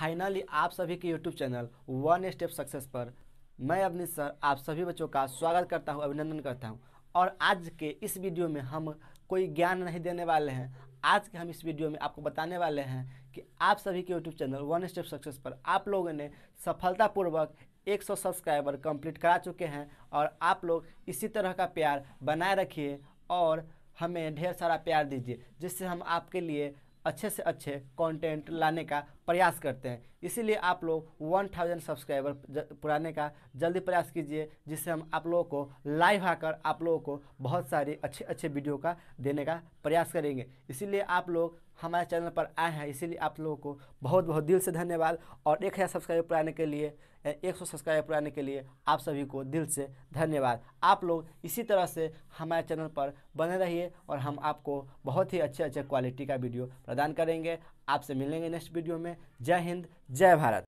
finally आप सभी के YouTube channel one step success पर मैं अवनीत सर आप सभी बच्चों का स्वागत करता हूँ अभिनंदन करता हूँ और आज के इस वीडियो में हम कोई ज्ञान नहीं देने वाले हैं आज के हम इस वीडियो में आपको बताने वाले हैं कि आप सभी के YouTube channel one step success पर आप लोगों ने सफलतापूर्वक 100 सब्सक्राइबर कंप्लीट करा चुके हैं और आप लोग इसी तरह का प्यार बनाए रखिए और हमें ढेर सारा प्यार दीजिए जिससे हम आपके लिए अच्छे से अच्छे कंटेंट लाने का प्रयास करते हैं इसीलिए आप लोग 1000 सब्सक्राइबर पुराने का जल्दी प्रयास कीजिए जिससे हम आप लोगों को लाइव आकर आप लोगों को बहुत सारे अच्छे अच्छे वीडियो का देने का प्रयास करेंगे इसीलिए आप लोग हमारे चैनल पर आए हैं इसीलिए आप लोगों को बहुत बहुत दिल से धन्यवाद और एक हज़ार सब्सक्राइबर पुराने के लिए एक सौ सब्सक्राइबर पुराने के लिए आप सभी को दिल से धन्यवाद आप लोग इसी तरह से हमारे चैनल पर बने रहिए और हम आपको बहुत ही अच्छे अच्छे क्वालिटी का वीडियो प्रदान करेंगे आपसे मिलेंगे नेक्स्ट वीडियो में जय हिंद जय भारत